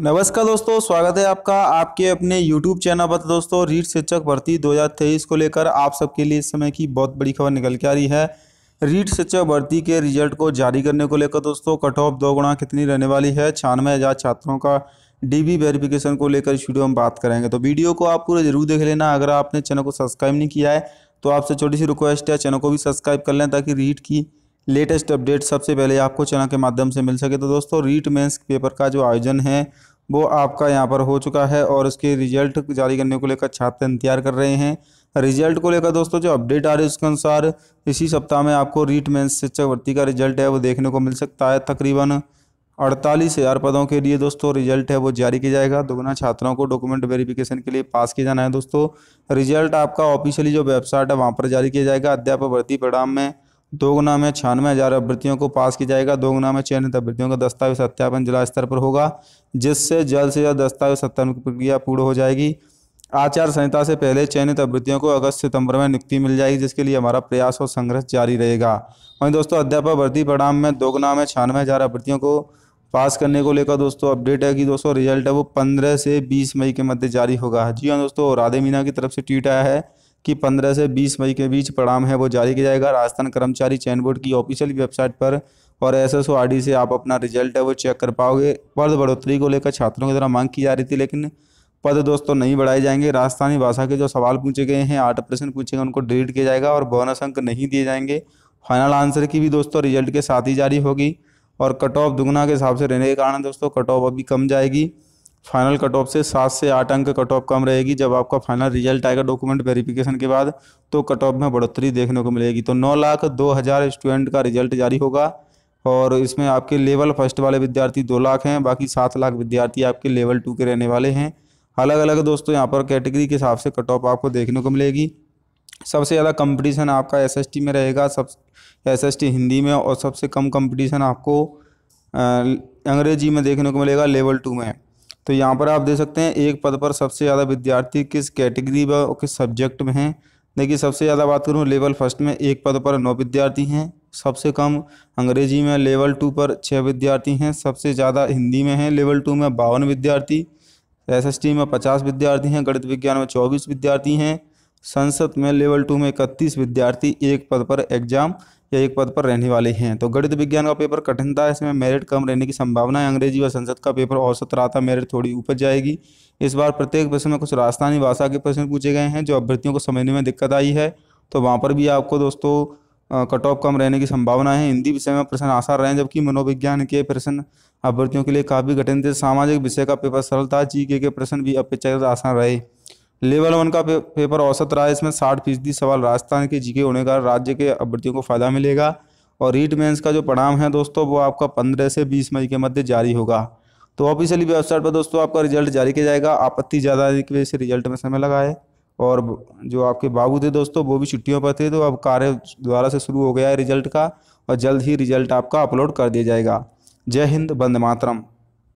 नमस्कार दोस्तों स्वागत है आपका आपके अपने YouTube चैनल पर दोस्तों रीट शिक्षक भर्ती 2023 को लेकर आप सबके लिए इस समय की बहुत बड़ी खबर निकल के आ रही है रीट शिक्षक भर्ती के रिजल्ट को जारी करने को लेकर दोस्तों कट ऑफ दो गुणा कितनी रहने वाली है छियानवे हज़ार छात्रों का डीबी वेरिफिकेशन को लेकर इस वीडियो में बात करेंगे तो वीडियो को आप पूरा जरूर देख लेना अगर आपने चैनल को सब्सक्राइब नहीं किया है तो आपसे छोटी सी रिक्वेस्ट है चैनल को भी सब्सक्राइब कर लें ताकि रीट की लेटेस्ट अपडेट सबसे पहले आपको चैनल के माध्यम से मिल सके तो दोस्तों रीट मेंस पेपर का जो आयोजन है वो आपका यहाँ पर हो चुका है और उसके रिजल्ट जारी करने को लेकर छात्र इंतजार कर रहे हैं रिजल्ट को लेकर दोस्तों जो अपडेट आ रही है उसके अनुसार इसी सप्ताह में आपको रीट मेंस शिक्षक भर्ती का रिजल्ट है वो देखने को मिल सकता है तकरीबन अड़तालीस हज़ार पदों के लिए दोस्तों रिजल्ट है वो जारी किया जाएगा दोगुना छात्रों को डॉक्यूमेंट वेरिफिकेशन के लिए पास किया जाना है दोस्तों रिजल्ट आपका ऑफिशियली जो वेबसाइट है वहाँ पर जारी किया जाएगा अध्यापक भर्ती परिणाम में दो गुना में छियानवे हज़ार अभ्यर्थियों को पास किया जाएगा दो गुना में चयनित अभ्यर्थियों का दस्तावेज सत्यापन जिला स्तर पर होगा जिससे जल्द से जल्द दस्तावेज सत्यापन की प्रक्रिया पूर्ण हो जाएगी आचार संहिता से पहले चयनित अभ्यर्थियों को अगस्त सितंबर में नियुक्ति मिल जाएगी जिसके लिए हमारा प्रयास और संघर्ष जारी रहेगा वहीं दोस्तों अध्यापक भर्ती परिणाम में दो गुना में छियानवे हज़ार अभ्यर्थियों को पास करने को लेकर दोस्तों अपडेट है कि दोस्तों रिजल्ट है वो पंद्रह से बीस मई के मध्य जारी होगा जी हाँ दोस्तों राधे मीना की तरफ से ट्वीट आया है कि 15 से 20 मई के बीच परिणाम है वो जारी किया जाएगा राजस्थान कर्मचारी चयन बोर्ड की ऑफिशियल वेबसाइट पर और एस एस से आप अपना रिजल्ट है वो चेक कर पाओगे पद बढ़ोतरी को लेकर छात्रों की तरह मांग की जा रही थी लेकिन पद दोस्तों तो नहीं बढ़ाए जाएंगे राजस्थानी भाषा के जो सवाल पूछे गए हैं आठ प्रश्न पूछे गए उनको डिलीट किया जाएगा और बोनस अंक नहीं दिए जाएंगे फाइनल आंसर की भी दोस्तों रिजल्ट के साथ ही जारी होगी और कट ऑफ दुगना के हिसाब से रहने के कारण दोस्तों कट ऑफ अभी कम जाएगी फाइनल कट ऑफ से सात से आठ अंक कट ऑफ कम रहेगी जब आपका फाइनल रिजल्ट आएगा डॉक्यूमेंट वेरिफिकेशन के बाद तो कट ऑफ में बढ़ोतरी देखने को मिलेगी तो नौ लाख दो हज़ार स्टूडेंट का रिजल्ट जारी होगा और इसमें आपके लेवल फर्स्ट वाले विद्यार्थी दो लाख हैं बाकी सात लाख विद्यार्थी आपके लेवल टू के रहने वाले हैं अलग अलग दोस्तों यहाँ पर कैटेगरी के हिसाब से कट ऑफ आपको देखने को मिलेगी सबसे ज़्यादा कंपटीशन आपका एसएसटी में रहेगा सब एसएसटी हिंदी में और सबसे कम कंपटीशन आपको अंग्रेजी में देखने को मिलेगा लेवल टू में तो यहाँ पर आप देख सकते हैं एक पद पर सबसे ज़्यादा विद्यार्थी किस कैटेगरी व किस सब्जेक्ट में हैं देखिए सबसे ज़्यादा बात करूँ लेवल फर्स्ट में एक पद पर नौ विद्यार्थी हैं सबसे कम अंग्रेजी में लेवल टू पर छः विद्यार्थी हैं सबसे ज़्यादा हिंदी में हैं लेवल टू में बावन विद्यार्थी एसएसटी में पचास विद्यार्थी हैं गणित विज्ञान में चौबीस विद्यार्थी हैं संसद में लेवल टू में इकतीस विद्यार्थी एक पद पर एग्जाम या एक पद पर रहने वाले हैं तो गणित विज्ञान का पेपर कठिन था इसमें मेरिट कम रहने की संभावना है अंग्रेजी व संसद का पेपर औसत रहा था मेरिट थोड़ी ऊपर जाएगी इस बार प्रत्येक प्रश्न में कुछ राजस्थानी भाषा के प्रश्न पूछे गए हैं जो अभ्यर्थियों को समझने में दिक्कत आई है तो वहाँ पर भी आपको दोस्तों कट ऑफ कम रहने की संभावना है हिंदी विषय में प्रश्न आसान रहे जबकि मनोविज्ञान के प्रश्न अभ्यर्थियों के लिए काफ़ी कठिन थे सामाजिक विषय का पेपर सरल था जी के, के प्रश्न भी अपेक्षाकृत आसान रहे लेवल वन का पेपर औसत रहा है इसमें साठ फीसदी सवाल राजस्थान के जीके होने का राज्य के अभ्यर्थियों को फ़ायदा मिलेगा और रीट मेंस का जो परिणाम है दोस्तों वो आपका पंद्रह से बीस मई के मध्य जारी होगा तो ऑफिशियली वेबसाइट पर दोस्तों आपका रिजल्ट जारी किया जाएगा आपत्ति ज़्यादा आने की वजह से रिजल्ट में समय लगा है और जो आपके बाबू थे दोस्तों वो भी छुट्टियों पर थे तो अब कार्य द्वारा से शुरू हो गया है रिजल्ट का और जल्द ही रिजल्ट आपका अपलोड कर दिया जाएगा जय हिंद बंद मातरम